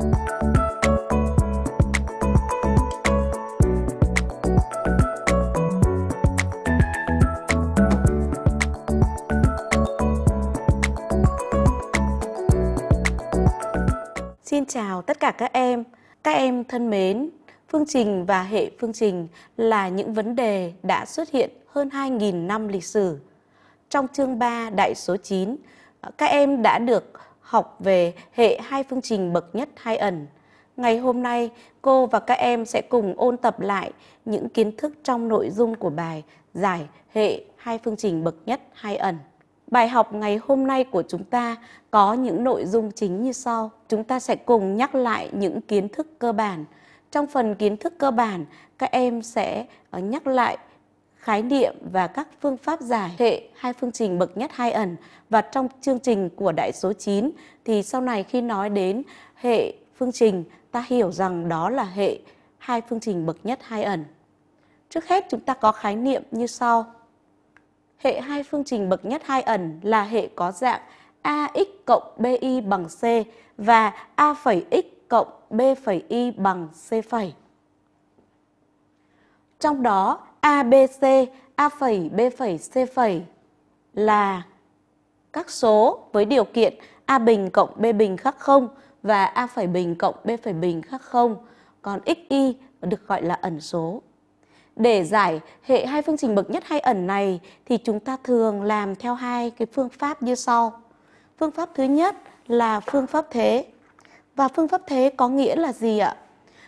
Xin chào tất cả các em. Các em thân mến, phương trình và hệ phương trình là những vấn đề đã xuất hiện hơn 2.000 năm lịch sử. Trong chương 3 đại số 9, các em đã được học về hệ hai phương trình bậc nhất hai ẩn. Ngày hôm nay, cô và các em sẽ cùng ôn tập lại những kiến thức trong nội dung của bài giải hệ hai phương trình bậc nhất hai ẩn. Bài học ngày hôm nay của chúng ta có những nội dung chính như sau. Chúng ta sẽ cùng nhắc lại những kiến thức cơ bản. Trong phần kiến thức cơ bản, các em sẽ ờ, nhắc lại khái niệm và các phương pháp giải hệ hai phương trình bậc nhất hai ẩn và trong chương trình của đại số 9 thì sau này khi nói đến hệ phương trình ta hiểu rằng đó là hệ hai phương trình bậc nhất hai ẩn. Trước hết chúng ta có khái niệm như sau. Hệ hai phương trình bậc nhất hai ẩn là hệ có dạng AX cộng BY bằng C và A phẩy X cộng B phẩy Y bằng C phẩy. Trong đó, ABC, A phẩy, B phẩy, C phẩy là các số với điều kiện A bình cộng B bình khác không và A phẩy bình cộng B phẩy bình khác không. còn xy được gọi là ẩn số. Để giải hệ hai phương trình bậc nhất hay ẩn này thì chúng ta thường làm theo hai cái phương pháp như sau. Phương pháp thứ nhất là phương pháp thế. Và phương pháp thế có nghĩa là gì ạ?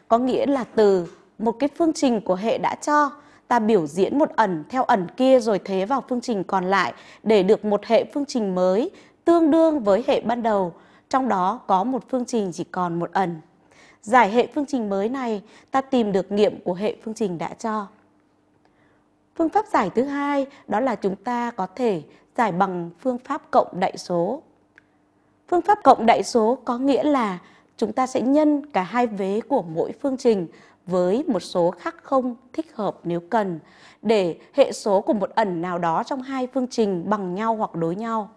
Có nghĩa là từ một cái phương trình của hệ đã cho ta biểu diễn một ẩn theo ẩn kia rồi thế vào phương trình còn lại để được một hệ phương trình mới tương đương với hệ ban đầu, trong đó có một phương trình chỉ còn một ẩn. Giải hệ phương trình mới này, ta tìm được nghiệm của hệ phương trình đã cho. Phương pháp giải thứ hai đó là chúng ta có thể giải bằng phương pháp cộng đại số. Phương pháp cộng đại số có nghĩa là chúng ta sẽ nhân cả hai vế của mỗi phương trình với một số khác không thích hợp nếu cần để hệ số của một ẩn nào đó trong hai phương trình bằng nhau hoặc đối nhau.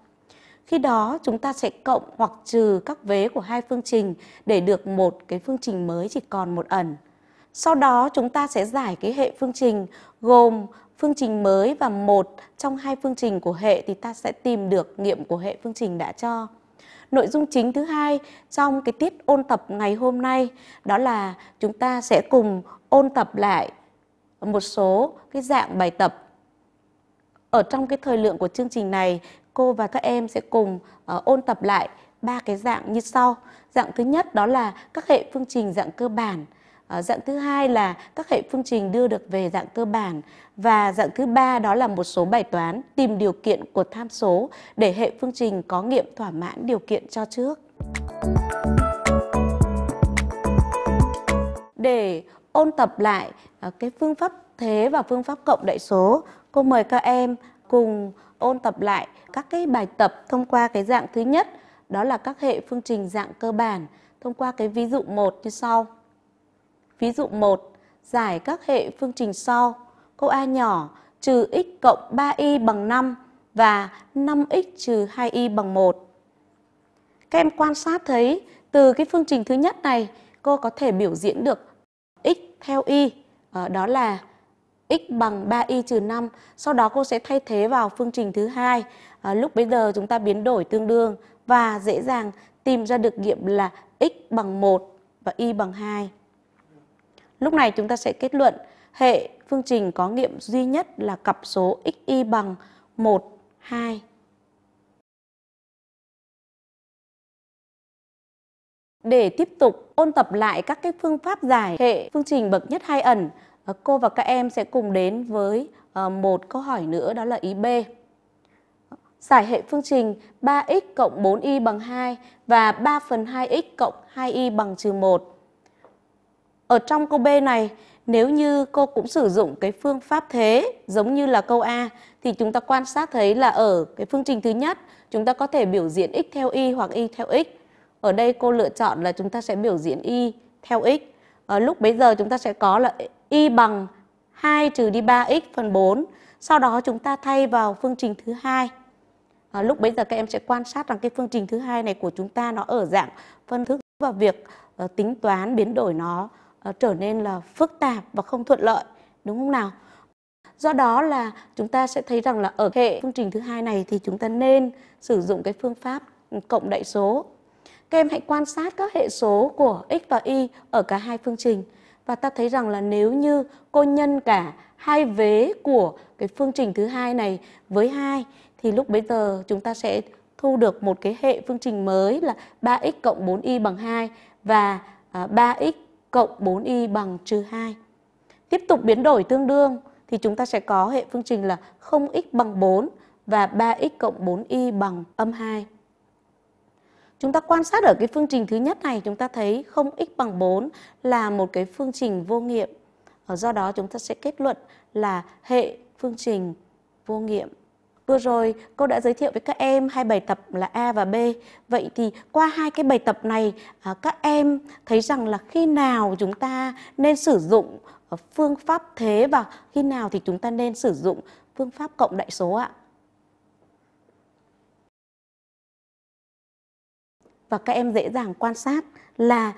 Khi đó chúng ta sẽ cộng hoặc trừ các vế của hai phương trình để được một cái phương trình mới chỉ còn một ẩn. Sau đó chúng ta sẽ giải cái hệ phương trình gồm phương trình mới và một trong hai phương trình của hệ thì ta sẽ tìm được nghiệm của hệ phương trình đã cho. Nội dung chính thứ hai trong cái tiết ôn tập ngày hôm nay đó là chúng ta sẽ cùng ôn tập lại một số cái dạng bài tập. Ở trong cái thời lượng của chương trình này, cô và các em sẽ cùng uh, ôn tập lại ba cái dạng như sau. Dạng thứ nhất đó là các hệ phương trình dạng cơ bản, Ờ, dạng thứ hai là các hệ phương trình đưa được về dạng cơ bản và dạng thứ ba đó là một số bài toán tìm điều kiện của tham số để hệ phương trình có nghiệm thỏa mãn điều kiện cho trước. Để ôn tập lại ờ, cái phương pháp thế và phương pháp cộng đại số, cô mời các em cùng ôn tập lại các cái bài tập thông qua cái dạng thứ nhất đó là các hệ phương trình dạng cơ bản thông qua cái ví dụ một như sau. Ví dụ 1, giải các hệ phương trình sau. Câu A nhỏ trừ x cộng 3y bằng 5 và 5x trừ 2y bằng 1. Các em quan sát thấy từ cái phương trình thứ nhất này cô có thể biểu diễn được x theo y, ờ, đó là x bằng 3y trừ 5. Sau đó cô sẽ thay thế vào phương trình thứ hai. Ờ, lúc bây giờ chúng ta biến đổi tương đương và dễ dàng tìm ra được nghiệm là x bằng 1 và y bằng 2. Lúc này chúng ta sẽ kết luận hệ phương trình có nghiệm duy nhất là cặp số xy bằng 1, 2. Để tiếp tục ôn tập lại các cái phương pháp giải hệ phương trình bậc nhất hai ẩn, ờ, cô và các em sẽ cùng đến với ờ, một câu hỏi nữa đó là ý B. Giải hệ phương trình 3x cộng 4y bằng 2 và 3 phần 2x cộng 2y bằng trừ 1 ở trong câu B này, nếu như cô cũng sử dụng cái phương pháp thế giống như là câu A thì chúng ta quan sát thấy là ở cái phương trình thứ nhất chúng ta có thể biểu diễn x theo y hoặc y theo x. Ở đây cô lựa chọn là chúng ta sẽ biểu diễn y theo x. Ở ờ, lúc bấy giờ chúng ta sẽ có là y bằng 2 trừ đi 3x phần 4. Sau đó chúng ta thay vào phương trình thứ hai. À, lúc bấy giờ các em sẽ quan sát rằng cái phương trình thứ hai này của chúng ta nó ở dạng phân thức và việc uh, tính toán biến đổi nó Ờ, trở nên là phức tạp và không thuận lợi đúng không nào do đó là chúng ta sẽ thấy rằng là ở hệ phương trình thứ hai này thì chúng ta nên sử dụng cái phương pháp cộng đại số các em hãy quan sát các hệ số của x và y ở cả hai phương trình và ta thấy rằng là nếu như cô nhân cả hai vế của cái phương trình thứ hai này với hai thì lúc bấy giờ chúng ta sẽ thu được một cái hệ phương trình mới là 3x cộng 4y bằng 2 và 3x à, cộng 4y bằng trừ 2. Tiếp tục biến đổi tương đương thì chúng ta sẽ có hệ phương trình là 0x bằng 4 và 3x cộng 4y bằng âm 2. Chúng ta quan sát ở cái phương trình thứ nhất này chúng ta thấy 0x bằng 4 là một cái phương trình vô nghiệm. Ờ, do đó chúng ta sẽ kết luận là hệ phương trình vô nghiệm. Vừa rồi cô đã giới thiệu với các em hai bài tập là A và B. Vậy thì qua hai cái bài tập này à, các em thấy rằng là khi nào chúng ta nên sử dụng ờ, phương pháp thế và khi nào thì chúng ta nên sử dụng phương pháp cộng đại số ạ? Và các em dễ dàng quan sát là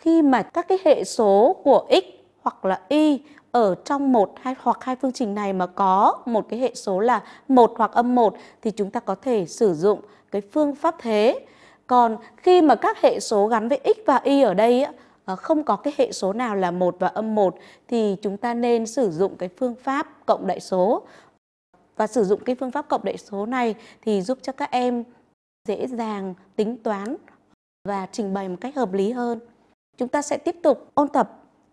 khi mà các cái hệ số của x hoặc là y ở trong một hay hoặc hai phương trình này mà có một cái hệ số là một hoặc âm 1 thì chúng ta có thể sử dụng cái phương pháp thế. Còn khi mà các hệ số gắn với x và y ở đây ờ, không có cái hệ số nào là một và âm 1 thì chúng ta nên sử dụng cái phương pháp cộng đại số. Và sử dụng cái phương pháp cộng đại số này thì giúp cho các em dễ dàng tính toán và trình bày một cách hợp lý hơn. Chúng ta sẽ tiếp tục ôn tập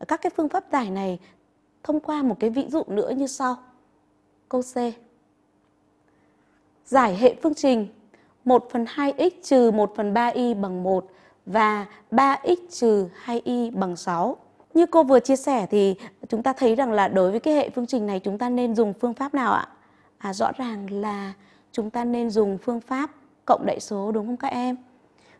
các cái phương pháp giải này thông qua một cái ví dụ nữa như sau. Câu C. Giải hệ phương trình 1 phần 2x trừ 1 phần 3y bằng 1 và 3x trừ 2y bằng 6. Như cô vừa chia sẻ thì chúng ta thấy rằng là đối với cái hệ phương trình này chúng ta nên dùng phương pháp nào ạ? À, rõ ràng là chúng ta nên dùng phương pháp cộng đại số đúng không các em?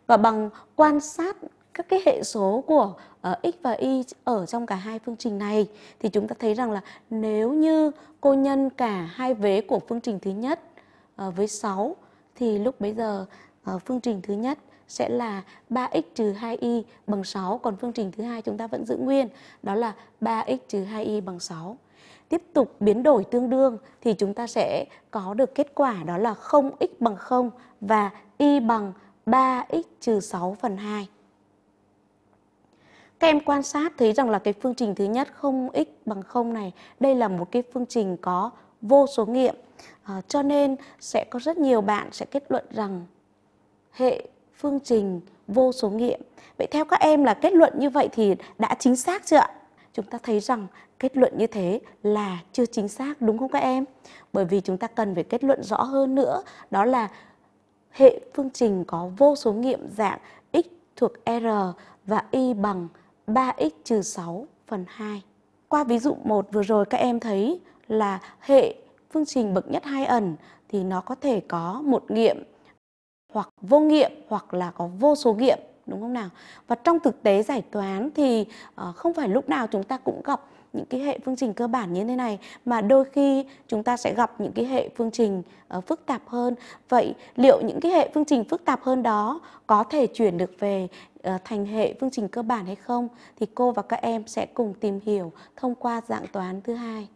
Và bằng quan sát các cái hệ số của uh, x và y ở trong cả hai phương trình này thì chúng ta thấy rằng là nếu như cô nhân cả hai vế của phương trình thứ nhất uh, với 6 thì lúc bấy giờ uh, phương trình thứ nhất sẽ là 3x trừ 2y bằng 6 còn phương trình thứ hai chúng ta vẫn giữ nguyên đó là 3x trừ 2y bằng 6 tiếp tục biến đổi tương đương thì chúng ta sẽ có được kết quả đó là 0x bằng 0 và y bằng 3x trừ 6 phần 2. Các em quan sát thấy rằng là cái phương trình thứ nhất không x bằng 0 này, đây là một cái phương trình có vô số nghiệm. À, cho nên sẽ có rất nhiều bạn sẽ kết luận rằng hệ phương trình vô số nghiệm. Vậy theo các em là kết luận như vậy thì đã chính xác chưa ạ? Chúng ta thấy rằng kết luận như thế là chưa chính xác đúng không các em? Bởi vì chúng ta cần phải kết luận rõ hơn nữa, đó là hệ phương trình có vô số nghiệm dạng x thuộc R và y bằng 3x trừ 6 phần 2. Qua ví dụ 1 vừa rồi các em thấy là hệ phương trình bậc nhất hai ẩn thì nó có thể có một nghiệm hoặc vô nghiệm hoặc là có vô số nghiệm đúng không nào? Và trong thực tế giải toán thì ờ, không phải lúc nào chúng ta cũng gặp những cái hệ phương trình cơ bản như thế này mà đôi khi chúng ta sẽ gặp những cái hệ phương trình ờ, phức tạp hơn. Vậy liệu những cái hệ phương trình phức tạp hơn đó có thể chuyển được về Ờ, thành hệ phương trình cơ bản hay không thì cô và các em sẽ cùng tìm hiểu thông qua dạng toán thứ hai.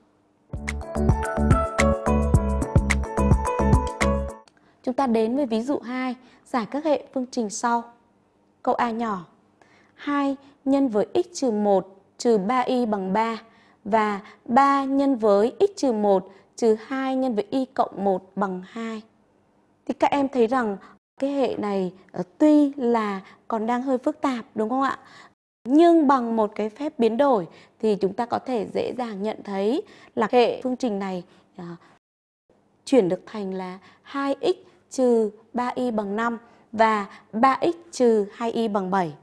Chúng ta đến với ví dụ 2, giải các hệ phương trình sau. Câu A nhỏ. 2 nhân với x trừ 1 trừ 3y bằng 3 và 3 nhân với x trừ 1 trừ 2 nhân với y cộng 1 bằng 2. Thì các em thấy rằng cái hệ này ờ, tuy là còn đang hơi phức tạp đúng không ạ? Nhưng bằng một cái phép biến đổi thì chúng ta có thể dễ dàng nhận thấy là hệ phương trình này ờ, chuyển được thành là 2x trừ 3y bằng 5 và 3x trừ 2y bằng 7.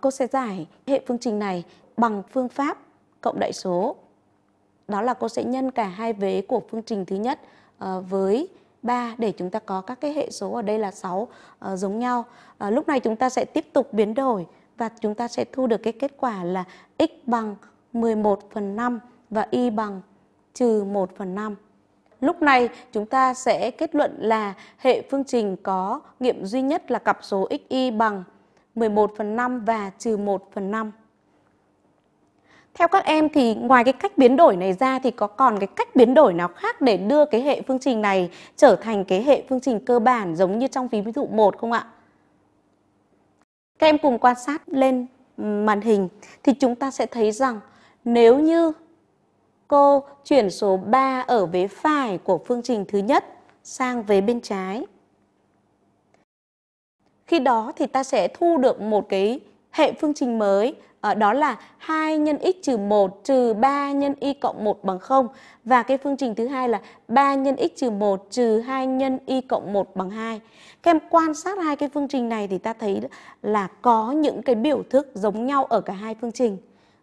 Cô sẽ giải hệ phương trình này bằng phương pháp cộng đại số. Đó là cô sẽ nhân cả hai vế của phương trình thứ nhất Ờ, với 3 để chúng ta có các cái hệ số ở đây là 6 uh, ờ, giống nhau. Uh, lúc này chúng ta sẽ tiếp tục biến đổi và chúng ta sẽ thu được cái kết quả là x bằng 11 phần 5 và y bằng trừ 1 phần 5. Lúc này chúng ta sẽ kết luận là hệ phương trình có nghiệm duy nhất là cặp số xy bằng 11 phần 5 và trừ 1 phần 5. Theo các em thì ngoài cái cách biến đổi này ra thì có còn cái cách biến đổi nào khác để đưa cái hệ phương trình này trở thành cái hệ phương trình cơ bản giống như trong ví dụ 1 không ạ? Các em cùng quan sát lên màn hình thì chúng ta sẽ thấy rằng nếu như cô chuyển số 3 ở vế phải của phương trình thứ nhất sang vế bên trái. Khi đó thì ta sẽ thu được một cái hệ phương trình mới Ờ, đó là 2 nhân x trừ 1 trừ 3 nhân y cộng 1 bằng 0 và cái phương trình thứ hai là 3 nhân x trừ 1 trừ 2 nhân y cộng 1 bằng 2. Các em quan sát hai cái phương trình này thì ta thấy là có những cái biểu thức giống nhau ở cả hai phương trình.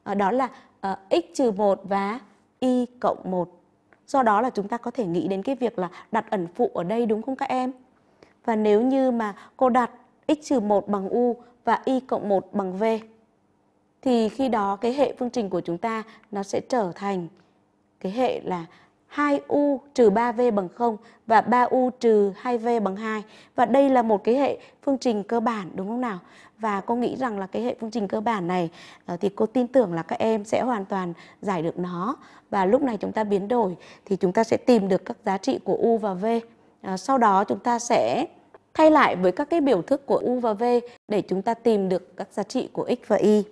Ờ, đó là ờ, x trừ 1 và y cộng 1. Do đó là chúng ta có thể nghĩ đến cái việc là đặt ẩn phụ ở đây đúng không các em? Và nếu như mà cô đặt x trừ 1 bằng u và y cộng 1 bằng v thì khi đó cái hệ phương trình của chúng ta nó sẽ trở thành cái hệ là 2u trừ 3v bằng 0 và 3u trừ 2v bằng 2. Và đây là một cái hệ phương trình cơ bản đúng không nào? Và cô nghĩ rằng là cái hệ phương trình cơ bản này ờ, thì cô tin tưởng là các em sẽ hoàn toàn giải được nó. Và lúc này chúng ta biến đổi thì chúng ta sẽ tìm được các giá trị của u và v. Ờ, sau đó chúng ta sẽ thay lại với các cái biểu thức của u và v để chúng ta tìm được các giá trị của x và y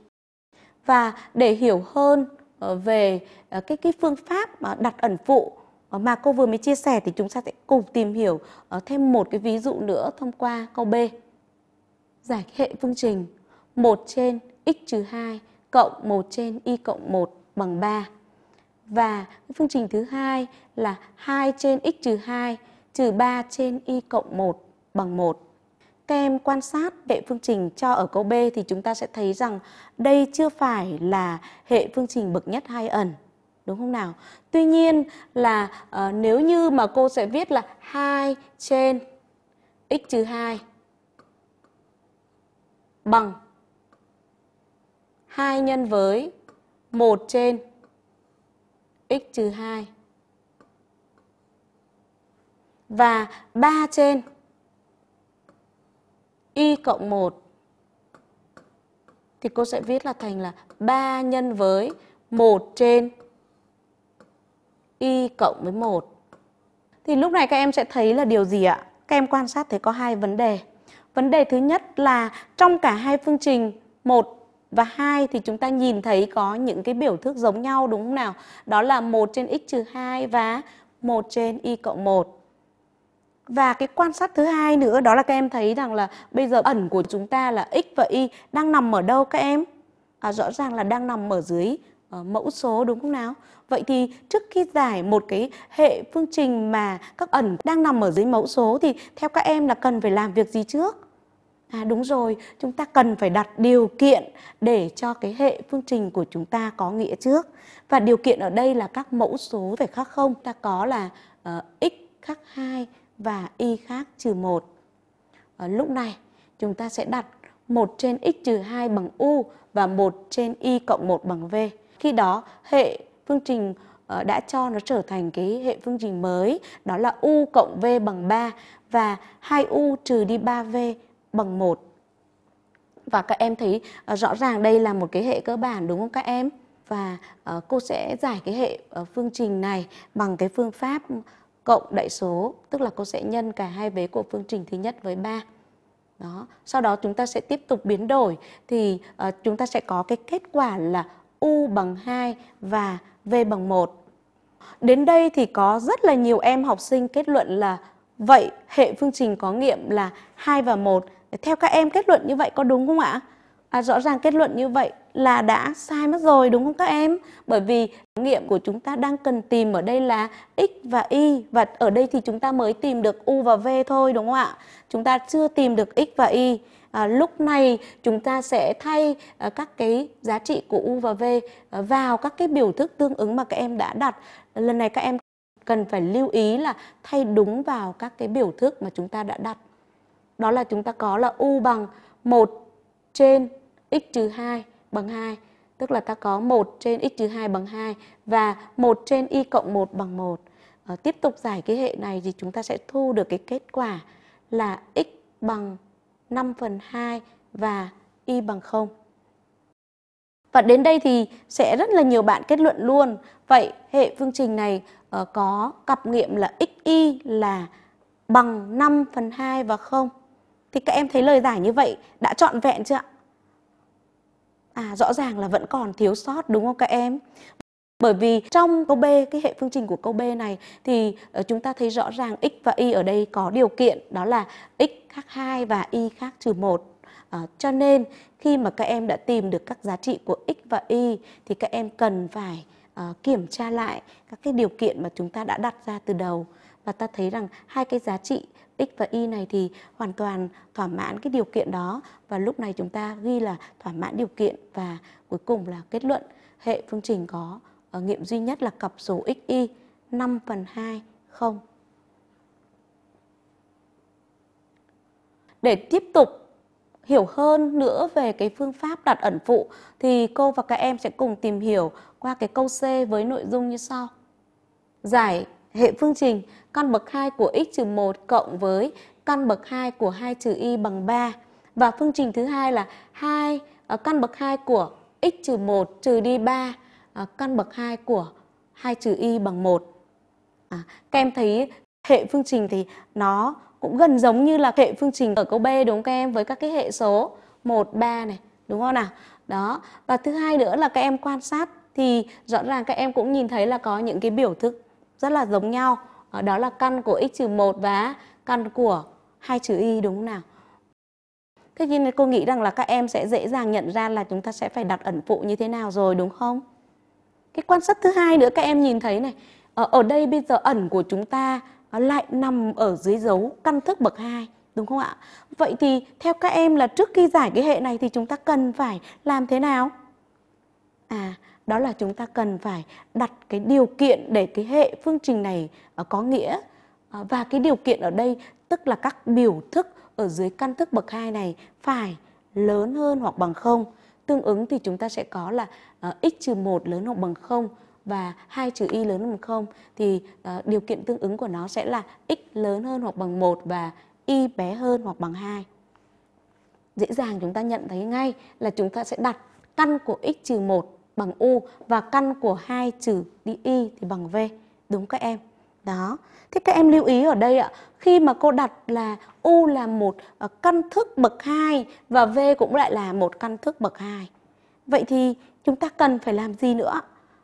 và để hiểu hơn ờ, về ờ, cái cái phương pháp ờ, đặt ẩn phụ mà cô vừa mới chia sẻ thì chúng ta sẽ cùng tìm hiểu thêm một cái ví dụ nữa thông qua câu B. Giải hệ phương trình 1 trên x trừ 2 cộng 1 trên y cộng 1 bằng 3. Và phương trình thứ hai là 2 trên x trừ 2 trừ 3 trên y cộng 1 bằng 1 các em quan sát hệ phương trình cho ở câu B thì chúng ta sẽ thấy rằng đây chưa phải là hệ phương trình bậc nhất hai ẩn đúng không nào? Tuy nhiên là uh, nếu như mà cô sẽ viết là 2 trên x trừ 2 bằng 2 nhân với 1 trên x trừ 2 và 3 trên y cộng 1 thì cô sẽ viết là thành là 3 nhân với 1 trên y cộng với 1. Thì lúc này các em sẽ thấy là điều gì ạ? Các em quan sát thấy có hai vấn đề. Vấn đề thứ nhất là trong cả hai phương trình 1 và 2 thì chúng ta nhìn thấy có những cái biểu thức giống nhau đúng không nào? Đó là 1 trên x trừ 2 và 1 trên y cộng 1. Và cái quan sát thứ hai nữa đó là các em thấy rằng là bây giờ ẩn của chúng ta là x và y đang nằm ở đâu các em? À, rõ ràng là đang nằm ở dưới uh, mẫu số đúng không nào? Vậy thì trước khi giải một cái hệ phương trình mà các ẩn đang nằm ở dưới mẫu số thì theo các em là cần phải làm việc gì trước? À đúng rồi, chúng ta cần phải đặt điều kiện để cho cái hệ phương trình của chúng ta có nghĩa trước. Và điều kiện ở đây là các mẫu số phải khác không? Ta có là uh, x khác 2 và y khác trừ 1. Ở lúc này chúng ta sẽ đặt 1 trên x trừ 2 bằng u và 1 trên y cộng 1 bằng v. Khi đó hệ phương trình ờ, đã cho nó trở thành cái hệ phương trình mới đó là u cộng v bằng 3 và 2u trừ đi 3v bằng 1. Và các em thấy ờ, rõ ràng đây là một cái hệ cơ bản đúng không các em? Và ờ, cô sẽ giải cái hệ phương trình này bằng cái phương pháp cộng đại số, tức là cô sẽ nhân cả hai vế của phương trình thứ nhất với 3. Đó, sau đó chúng ta sẽ tiếp tục biến đổi thì uh, chúng ta sẽ có cái kết quả là u bằng 2 và v bằng 1. Đến đây thì có rất là nhiều em học sinh kết luận là vậy hệ phương trình có nghiệm là 2 và 1. Theo các em kết luận như vậy có đúng không ạ? À, rõ ràng kết luận như vậy là đã sai mất rồi đúng không các em? Bởi vì nghiệm của chúng ta đang cần tìm ở đây là x và y và ở đây thì chúng ta mới tìm được u và v thôi đúng không ạ? Chúng ta chưa tìm được x và y. À, lúc này chúng ta sẽ thay à, các cái giá trị của u và v à, vào các cái biểu thức tương ứng mà các em đã đặt. Lần này các em cần phải lưu ý là thay đúng vào các cái biểu thức mà chúng ta đã đặt. Đó là chúng ta có là u bằng 1 trên x trừ 2 bằng 2, tức là ta có 1 trên x trừ 2 bằng 2 và 1 trên y cộng 1 bằng 1. À, ờ, tiếp tục giải cái hệ này thì chúng ta sẽ thu được cái kết quả là x bằng 5 phần 2 và y bằng 0. Và đến đây thì sẽ rất là nhiều bạn kết luận luôn. Vậy hệ phương trình này uh, có cặp nghiệm là x y là bằng 5 phần 2 và 0. Thì các em thấy lời giải như vậy đã trọn vẹn chưa ạ? à rõ ràng là vẫn còn thiếu sót đúng không các em bởi vì trong câu B, cái hệ phương trình của câu B này thì ờ, chúng ta thấy rõ ràng x và y ở đây có điều kiện đó là x khác 2 và y khác trừ 1. À, ờ, cho nên khi mà các em đã tìm được các giá trị của x và y thì các em cần phải à, kiểm tra lại các cái điều kiện mà chúng ta đã đặt ra từ đầu và ta thấy rằng hai cái giá trị x và y này thì hoàn toàn thỏa mãn cái điều kiện đó và lúc này chúng ta ghi là thỏa mãn điều kiện và cuối cùng là kết luận hệ phương trình có ở ờ, nghiệm duy nhất là cặp số x y 5 phần 2 0. Để tiếp tục hiểu hơn nữa về cái phương pháp đặt ẩn phụ thì cô và các em sẽ cùng tìm hiểu qua cái câu C với nội dung như sau. Giải hệ phương trình căn bậc 2 của x trừ 1 cộng với căn bậc 2 của 2 trừ y bằng 3. Và phương trình thứ hai là 2 à, căn bậc 2 của x trừ 1 trừ đi 3 à, căn bậc 2 của 2 trừ y bằng 1. À, các em thấy hệ phương trình thì nó cũng gần giống như là hệ phương trình ở câu B đúng không các em với các cái hệ số 1, 3 này đúng không nào? Đó, và thứ hai nữa là các em quan sát thì rõ ràng các em cũng nhìn thấy là có những cái biểu thức rất là giống nhau ờ, đó là căn của x trừ 1 và căn của 2 trừ y đúng không nào thế nên cô nghĩ rằng là các em sẽ dễ dàng nhận ra là chúng ta sẽ phải đặt ẩn phụ như thế nào rồi đúng không cái quan sát thứ hai nữa các em nhìn thấy này ờ, ở đây bây giờ ẩn của chúng ta lại nằm ở dưới dấu căn thức bậc 2 đúng không ạ? Vậy thì theo các em là trước khi giải cái hệ này thì chúng ta cần phải làm thế nào? À đó là chúng ta cần phải đặt cái điều kiện để cái hệ phương trình này ờ, có nghĩa ờ, và cái điều kiện ở đây tức là các biểu thức ở dưới căn thức bậc 2 này phải lớn hơn hoặc bằng không Tương ứng thì chúng ta sẽ có là ờ, x trừ 1 lớn hoặc bằng không và 2 trừ y lớn hơn bằng 0 thì điều kiện tương ứng của nó sẽ là x lớn hơn hoặc bằng 1 và y bé hơn hoặc bằng 2. Dễ dàng chúng ta nhận thấy ngay là chúng ta sẽ đặt căn của x trừ 1 bằng U và căn của 2 trừ đi Y thì bằng V. Đúng các em. Đó. Thế các em lưu ý ở đây ạ, khi mà cô đặt là U là một ờ, căn thức bậc 2 và V cũng lại là một căn thức bậc 2. Vậy thì chúng ta cần phải làm gì nữa?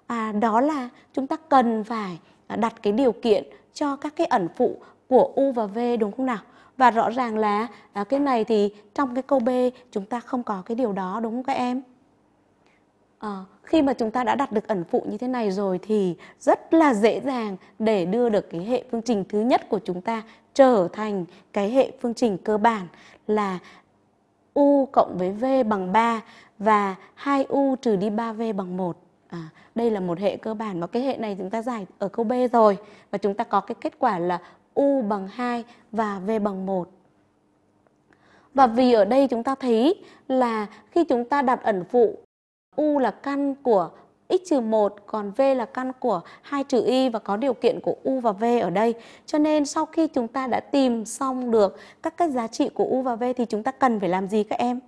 À, đó là chúng ta cần phải ờ, đặt cái điều kiện cho các cái ẩn phụ của U và V đúng không nào? Và rõ ràng là ờ, cái này thì trong cái câu B chúng ta không có cái điều đó đúng không các em? À, khi mà chúng ta đã đặt được ẩn phụ như thế này rồi thì rất là dễ dàng để đưa được cái hệ phương trình thứ nhất của chúng ta trở thành cái hệ phương trình cơ bản là u cộng với v bằng 3 và 2u trừ đi 3v bằng 1. À, đây là một hệ cơ bản và cái hệ này chúng ta giải ở câu B rồi và chúng ta có cái kết quả là u bằng 2 và v bằng 1. Và vì ở đây chúng ta thấy là khi chúng ta đặt ẩn phụ U là căn của x-1 còn V là căn của 2 trừ y và có điều kiện của U và V ở đây. Cho nên sau khi chúng ta đã tìm xong được các cái giá trị của U và V thì chúng ta cần phải làm gì các em?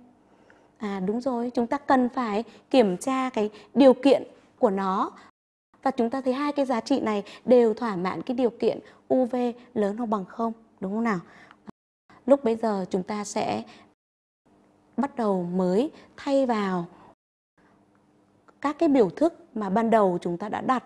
À đúng rồi, chúng ta cần phải kiểm tra cái điều kiện của nó và chúng ta thấy hai cái giá trị này đều thỏa mãn cái điều kiện UV lớn hoặc bằng không đúng không nào? Lúc bây giờ chúng ta sẽ bắt đầu mới thay vào các cái biểu thức mà ban đầu chúng ta đã đặt.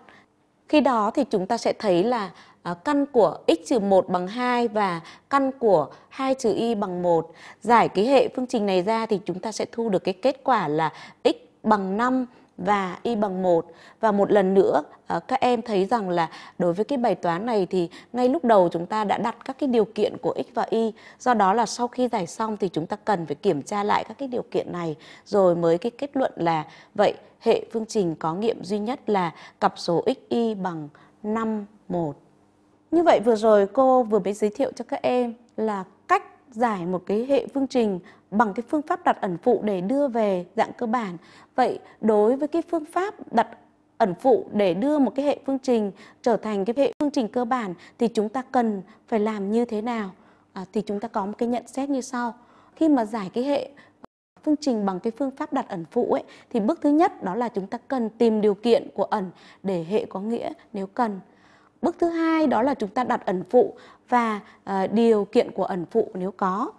Khi đó thì chúng ta sẽ thấy là ờ, căn của x 1 bằng 2 và căn của 2 trừ y bằng 1. Giải cái hệ phương trình này ra thì chúng ta sẽ thu được cái kết quả là x bằng 5 và y bằng 1 và một lần nữa à, các em thấy rằng là đối với cái bài toán này thì ngay lúc đầu chúng ta đã đặt các cái điều kiện của x và y do đó là sau khi giải xong thì chúng ta cần phải kiểm tra lại các cái điều kiện này rồi mới cái kết luận là vậy hệ phương trình có nghiệm duy nhất là cặp số x y bằng 5 1. Như vậy vừa rồi cô vừa mới giới thiệu cho các em là giải một cái hệ phương trình bằng cái phương pháp đặt ẩn phụ để đưa về dạng cơ bản. Vậy đối với cái phương pháp đặt ẩn phụ để đưa một cái hệ phương trình trở thành cái hệ phương trình cơ bản thì chúng ta cần phải làm như thế nào? À, thì chúng ta có một cái nhận xét như sau. Khi mà giải cái hệ phương trình bằng cái phương pháp đặt ẩn phụ ấy thì bước thứ nhất đó là chúng ta cần tìm điều kiện của ẩn để hệ có nghĩa nếu cần Bước thứ hai đó là chúng ta đặt ẩn phụ và ờ, điều kiện của ẩn phụ nếu có.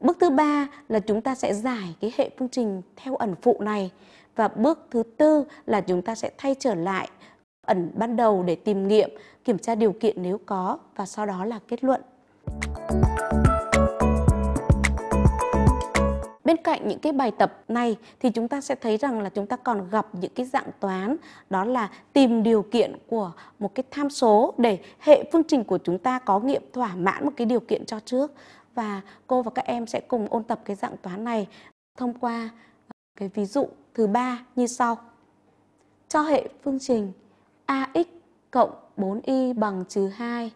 Bước thứ ba là chúng ta sẽ giải cái hệ phương trình theo ẩn phụ này và bước thứ tư là chúng ta sẽ thay trở lại ẩn ban đầu để tìm nghiệm, kiểm tra điều kiện nếu có và sau đó là kết luận. Thank you Bên cạnh những cái bài tập này thì chúng ta sẽ thấy rằng là chúng ta còn gặp những cái dạng toán đó là tìm điều kiện của một cái tham số để hệ phương trình của chúng ta có nghiệm thỏa mãn một cái điều kiện cho trước và cô và các em sẽ cùng ôn tập cái dạng toán này thông qua ờ, cái ví dụ thứ ba như sau. Cho hệ phương trình AX cộng 4y bằng trừ 2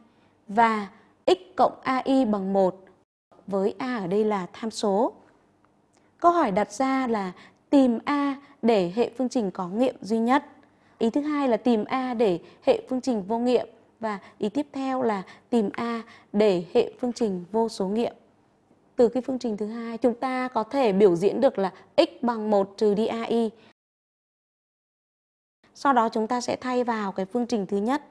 và x cộng AI bằng 1 với A ở đây là tham số. Câu hỏi đặt ra là tìm A để hệ phương trình có nghiệm duy nhất. Ý thứ hai là tìm A để hệ phương trình vô nghiệm và ý tiếp theo là tìm A để hệ phương trình vô số nghiệm. Từ cái phương trình thứ hai chúng ta có thể biểu diễn được là x bằng 1 trừ đi AI. Sau đó chúng ta sẽ thay vào cái phương trình thứ nhất.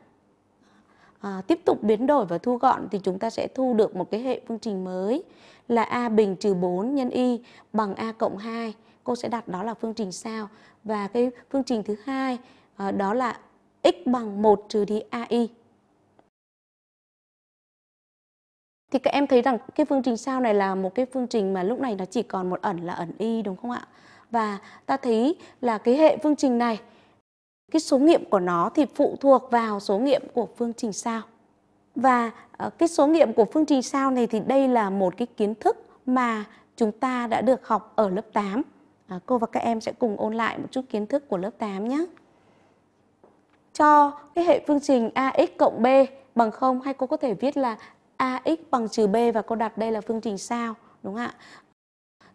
À, tiếp tục biến đổi và thu gọn thì chúng ta sẽ thu được một cái hệ phương trình mới là A bình trừ 4 nhân Y bằng A cộng 2. Cô sẽ đặt đó là phương trình sao. Và cái phương trình thứ hai ờ, đó là x bằng 1 trừ đi AI. Thì các em thấy rằng cái phương trình sao này là một cái phương trình mà lúc này nó chỉ còn một ẩn là ẩn Y đúng không ạ? Và ta thấy là cái hệ phương trình này, cái số nghiệm của nó thì phụ thuộc vào số nghiệm của phương trình sao. Và ờ, cái số nghiệm của phương trình sao này thì đây là một cái kiến thức mà chúng ta đã được học ở lớp 8. À, cô và các em sẽ cùng ôn lại một chút kiến thức của lớp 8 nhé. Cho cái hệ phương trình AX cộng B bằng 0 hay cô có thể viết là AX bằng trừ B và cô đặt đây là phương trình sao, đúng không ạ?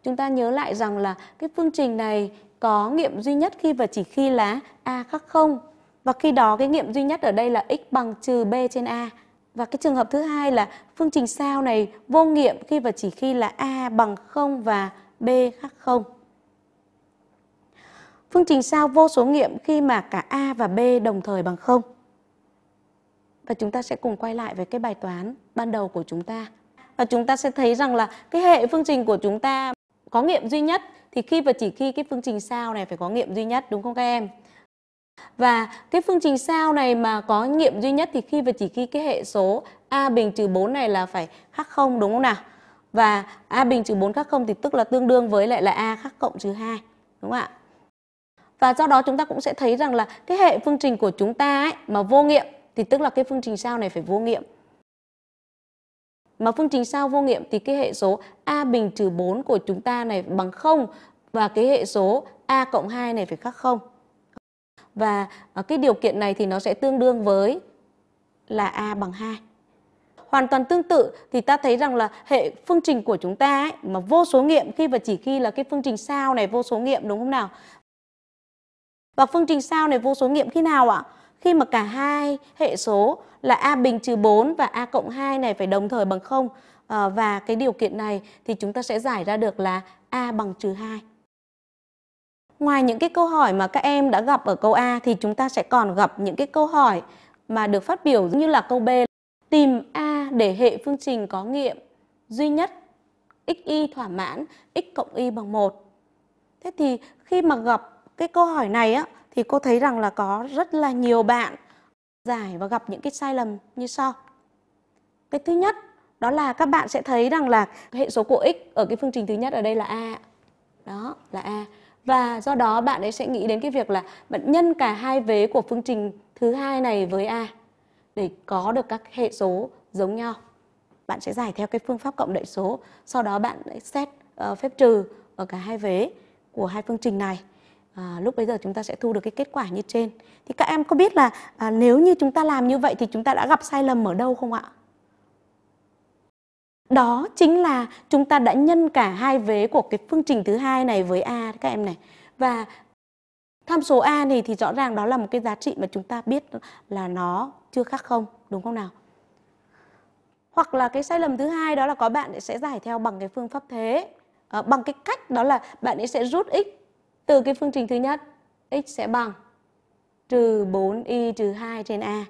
Chúng ta nhớ lại rằng là cái phương trình này có nghiệm duy nhất khi và chỉ khi là A khác 0 và khi đó cái nghiệm duy nhất ở đây là x bằng trừ b trên a và cái trường hợp thứ hai là phương trình sao này vô nghiệm khi và chỉ khi là A bằng 0 và B khác 0. Phương trình sao vô số nghiệm khi mà cả A và B đồng thời bằng 0. Và chúng ta sẽ cùng quay lại với cái bài toán ban đầu của chúng ta. Và chúng ta sẽ thấy rằng là cái hệ phương trình của chúng ta có nghiệm duy nhất thì khi và chỉ khi cái phương trình sao này phải có nghiệm duy nhất đúng không các em? Và cái phương trình sao này mà có nghiệm duy nhất thì khi và chỉ khi cái hệ số a bình trừ 4 này là phải khác không đúng không nào? Và a bình trừ 4 khác không thì tức là tương đương với lại là a khác cộng trừ 2 đúng không ạ? Và do đó chúng ta cũng sẽ thấy rằng là cái hệ phương trình của chúng ta ấy mà vô nghiệm thì tức là cái phương trình sao này phải vô nghiệm. Mà phương trình sao vô nghiệm thì cái hệ số a bình trừ 4 của chúng ta này bằng 0 và cái hệ số a cộng 2 này phải khác 0 và ờ, cái điều kiện này thì nó sẽ tương đương với là a bằng 2. Hoàn toàn tương tự thì ta thấy rằng là hệ phương trình của chúng ta ấy, mà vô số nghiệm khi và chỉ khi là cái phương trình sao này vô số nghiệm đúng không nào? Và phương trình sao này vô số nghiệm khi nào ạ? Khi mà cả hai hệ số là a bình trừ 4 và a cộng 2 này phải đồng thời bằng 0 à, ờ, và cái điều kiện này thì chúng ta sẽ giải ra được là a bằng trừ 2. Ngoài những cái câu hỏi mà các em đã gặp ở câu A thì chúng ta sẽ còn gặp những cái câu hỏi mà được phát biểu như là câu B. Tìm A để hệ phương trình có nghiệm duy nhất xy thỏa mãn x cộng y bằng 1. Thế thì khi mà gặp cái câu hỏi này á thì cô thấy rằng là có rất là nhiều bạn giải và gặp những cái sai lầm như sau. Cái thứ nhất đó là các bạn sẽ thấy rằng là hệ số của x ở cái phương trình thứ nhất ở đây là a. Đó, là a và do đó bạn ấy sẽ nghĩ đến cái việc là bạn nhân cả hai vế của phương trình thứ hai này với a để có được các hệ số giống nhau bạn sẽ giải theo cái phương pháp cộng đại số sau đó bạn sẽ xét uh, phép trừ ở cả hai vế của hai phương trình này à, lúc bây giờ chúng ta sẽ thu được cái kết quả như trên thì các em có biết là à, nếu như chúng ta làm như vậy thì chúng ta đã gặp sai lầm ở đâu không ạ đó chính là chúng ta đã nhân cả hai vế của cái phương trình thứ hai này với a các em này và tham số a này thì rõ ràng đó là một cái giá trị mà chúng ta biết là nó chưa khác không đúng không nào hoặc là cái sai lầm thứ hai đó là có bạn sẽ giải theo bằng cái phương pháp thế à, bằng cái cách đó là bạn ấy sẽ rút x từ cái phương trình thứ nhất x sẽ bằng trừ 4y trừ 2 trên a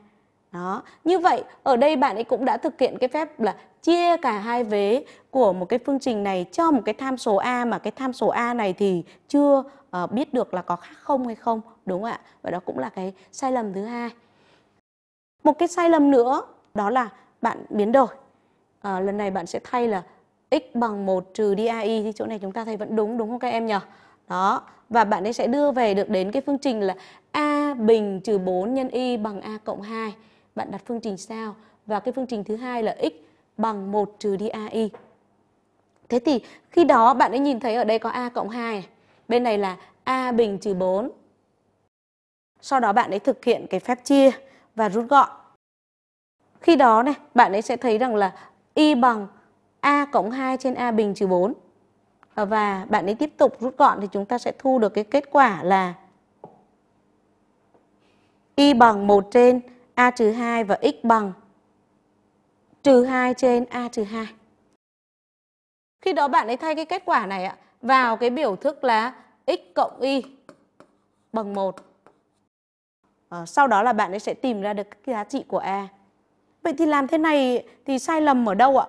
đó như vậy ở đây bạn ấy cũng đã thực hiện cái phép là chia cả hai vế của một cái phương trình này cho một cái tham số a mà cái tham số a này thì chưa uh, biết được là có khác không hay không đúng không ạ và đó cũng là cái sai lầm thứ hai một cái sai lầm nữa đó là bạn biến đổi à, lần này bạn sẽ thay là x bằng 1 trừ DAI thì chỗ này chúng ta thấy vẫn đúng đúng không các em nhỉ? Đó, và bạn ấy sẽ đưa về được đến cái phương trình là A bình trừ 4 nhân Y bằng A cộng 2 bạn đặt phương trình sao và cái phương trình thứ hai là x bằng 1 trừ đi AI. Thế thì khi đó bạn ấy nhìn thấy ở đây có A cộng 2 Bên này là A bình trừ 4. Sau đó bạn ấy thực hiện cái phép chia và rút gọn. Khi đó này, bạn ấy sẽ thấy rằng là Y bằng A cộng 2 trên A bình trừ 4. Và bạn ấy tiếp tục rút gọn thì chúng ta sẽ thu được cái kết quả là Y bằng 1 trên a trừ 2 và x bằng trừ 2 trên a trừ 2. Khi đó bạn ấy thay cái kết quả này ạ vào cái biểu thức là x cộng y bằng 1. À, ờ, sau đó là bạn ấy sẽ tìm ra được cái giá trị của a. Vậy thì làm thế này thì sai lầm ở đâu ạ?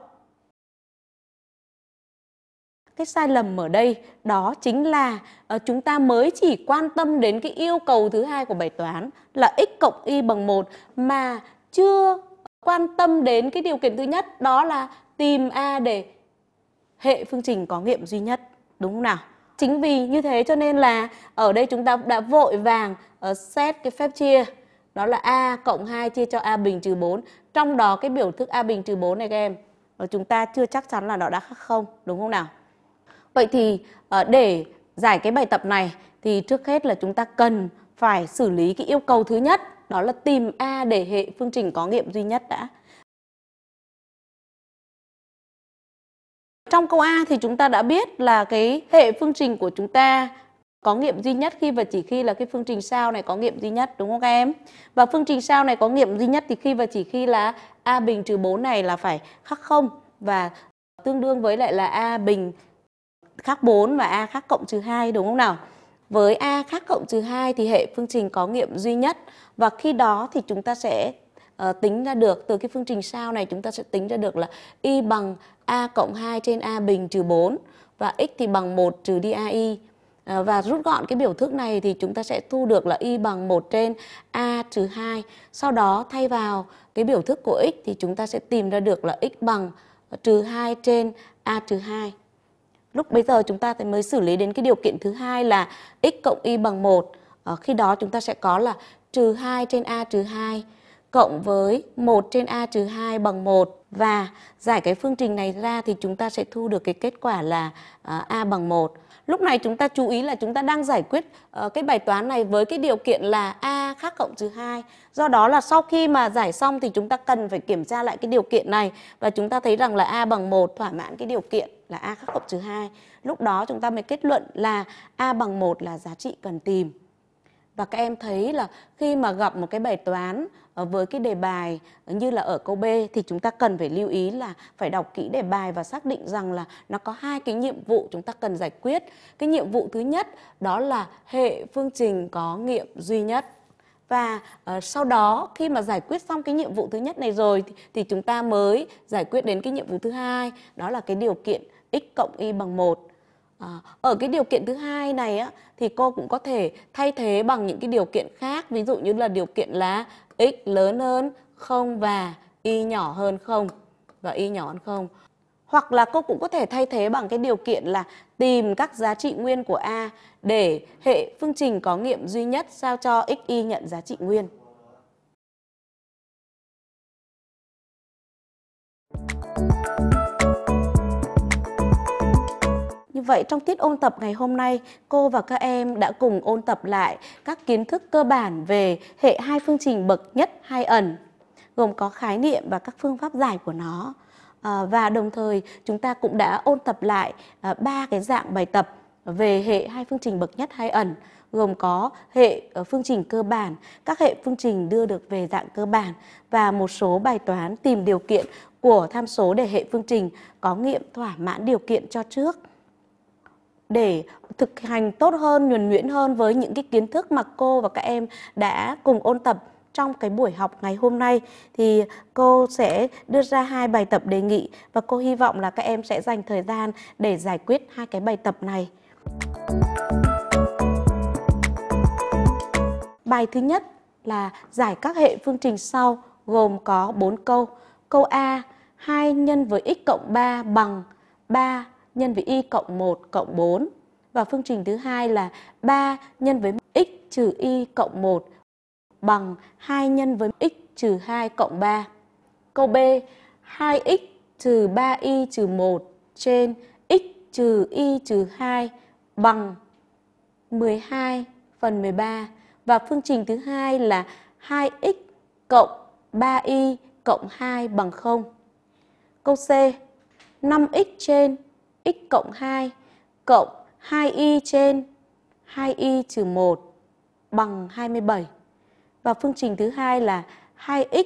cái sai lầm ở đây đó chính là uh, chúng ta mới chỉ quan tâm đến cái yêu cầu thứ hai của bài toán là x cộng y bằng 1 mà chưa quan tâm đến cái điều kiện thứ nhất đó là tìm a để hệ phương trình có nghiệm duy nhất đúng không nào? Chính vì như thế cho nên là ở đây chúng ta đã vội vàng uh, ờ, xét cái phép chia đó là a cộng 2 chia cho a bình trừ 4. Trong đó cái biểu thức a bình trừ 4 này các em, ờ, chúng ta chưa chắc chắn là nó đã khác không, đúng không nào? Vậy thì ờ, để giải cái bài tập này thì trước hết là chúng ta cần phải xử lý cái yêu cầu thứ nhất đó là tìm A để hệ phương trình có nghiệm duy nhất đã. Trong câu A thì chúng ta đã biết là cái hệ phương trình của chúng ta có nghiệm duy nhất khi và chỉ khi là cái phương trình sao này có nghiệm duy nhất đúng không các em? Và phương trình sao này có nghiệm duy nhất thì khi và chỉ khi là A bình trừ 4 này là phải khắc không và tương đương với lại là A bình khác 4 và a khác cộng trừ 2 đúng không nào? Với a khác cộng trừ 2 thì hệ phương trình có nghiệm duy nhất và khi đó thì chúng ta sẽ uh, tính ra được từ cái phương trình sau này chúng ta sẽ tính ra được là y bằng a cộng 2 trên a bình trừ 4 và x thì bằng 1 trừ đi ai À, ờ, và rút gọn cái biểu thức này thì chúng ta sẽ thu được là y bằng 1 trên a trừ 2. Sau đó thay vào cái biểu thức của x thì chúng ta sẽ tìm ra được là x bằng trừ 2 trên a trừ 2 lúc bây giờ chúng ta thì mới xử lý đến cái điều kiện thứ hai là x cộng y bằng 1 à, ờ, khi đó chúng ta sẽ có là trừ 2 trên a trừ 2 cộng với 1 trên a trừ 2 bằng 1 và giải cái phương trình này ra thì chúng ta sẽ thu được cái kết quả là à, a bằng 1 lúc này chúng ta chú ý là chúng ta đang giải quyết uh, cái bài toán này với cái điều kiện là a khác cộng trừ hai do đó là sau khi mà giải xong thì chúng ta cần phải kiểm tra lại cái điều kiện này và chúng ta thấy rằng là a bằng 1 thỏa mãn cái điều kiện là a khác cộng trừ hai lúc đó chúng ta mới kết luận là a bằng 1 là giá trị cần tìm và các em thấy là khi mà gặp một cái bài toán Ờ, với cái đề bài như là ở câu B thì chúng ta cần phải lưu ý là phải đọc kỹ đề bài và xác định rằng là nó có hai cái nhiệm vụ chúng ta cần giải quyết. Cái nhiệm vụ thứ nhất đó là hệ phương trình có nghiệm duy nhất và uh, sau đó khi mà giải quyết xong cái nhiệm vụ thứ nhất này rồi thì, thì chúng ta mới giải quyết đến cái nhiệm vụ thứ hai đó là cái điều kiện x cộng y bằng 1 À, ờ, ở cái điều kiện thứ hai này á, thì cô cũng có thể thay thế bằng những cái điều kiện khác ví dụ như là điều kiện là x lớn hơn không và y nhỏ hơn không và y nhỏ hơn không hoặc là cô cũng có thể thay thế bằng cái điều kiện là tìm các giá trị nguyên của a để hệ phương trình có nghiệm duy nhất sao cho x y nhận giá trị nguyên Thank you Như vậy trong tiết ôn tập ngày hôm nay, cô và các em đã cùng ôn tập lại các kiến thức cơ bản về hệ hai phương trình bậc nhất hai ẩn, gồm có khái niệm và các phương pháp giải của nó. À, và đồng thời chúng ta cũng đã ôn tập lại à, ba à, cái dạng bài tập về hệ hai phương trình bậc nhất hai ẩn gồm có hệ ờ, phương trình cơ bản, các hệ phương trình đưa được về dạng cơ bản và một số bài toán tìm điều kiện của tham số để hệ phương trình có nghiệm thỏa mãn điều kiện cho trước để thực hành tốt hơn, nhuần nhuyễn hơn với những cái kiến thức mà cô và các em đã cùng ôn tập trong cái buổi học ngày hôm nay thì cô sẽ đưa ra hai bài tập đề nghị và cô hy vọng là các em sẽ dành thời gian để giải quyết hai cái bài tập này. Bài thứ nhất là giải các hệ phương trình sau gồm có 4 câu. Câu A 2 nhân với x cộng 3 bằng 3 nhân với y cộng 1 cộng 4 và phương trình thứ hai là 3 nhân với x trừ y cộng 1 bằng 2 nhân với x trừ 2 cộng 3. Câu B, 2x trừ 3y trừ 1 trên x trừ y trừ 2 bằng 12 phần 13 và phương trình thứ hai là 2x cộng 3y cộng 2 bằng 0. Câu C, 5x trên x cộng 2 cộng 2y trên 2y trừ 1 bằng 27. Và phương trình thứ hai là 2x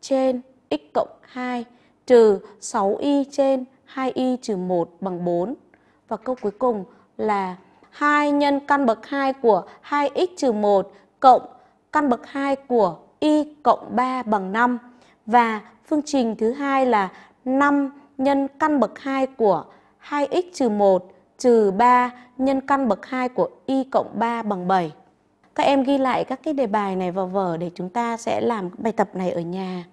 trên x cộng 2 trừ 6y trên 2y trừ 1 bằng 4. Và câu cuối cùng là 2 nhân căn bậc 2 của 2x trừ 1 cộng căn bậc 2 của y cộng 3 bằng 5. Và phương trình thứ hai là 5 nhân căn bậc 2 của 2x trừ 1 trừ 3 nhân căn bậc 2 của y cộng 3 bằng 7. Các em ghi lại các cái đề bài này vào vở để chúng ta sẽ làm bài tập này ở nhà.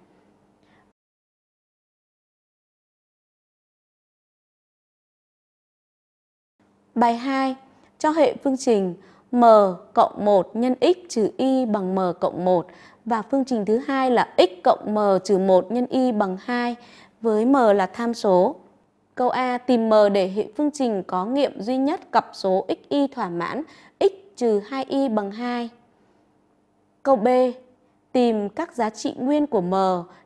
Bài 2. Cho hệ phương trình m cộng 1 nhân x trừ y bằng m cộng 1 và phương trình thứ hai là x cộng m trừ 1 nhân y bằng 2 với m là tham số. Câu A tìm M để hệ phương trình có nghiệm duy nhất cặp số xy thỏa mãn x trừ 2y bằng 2. Câu B tìm các giá trị nguyên của M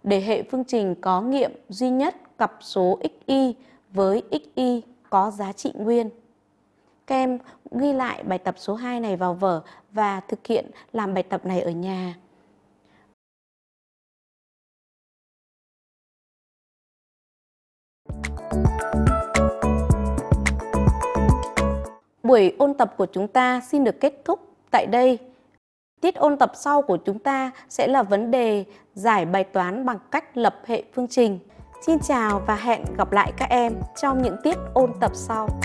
để hệ phương trình có nghiệm duy nhất cặp số xy với xy có giá trị nguyên. Các em ghi lại bài tập số 2 này vào vở và thực hiện làm bài tập này ở nhà. Buổi ôn tập của chúng ta xin được kết thúc tại đây. Tiết ôn tập sau của chúng ta sẽ là vấn đề giải bài toán bằng cách lập hệ phương trình. Xin chào và hẹn gặp lại các em trong những tiết ôn tập sau.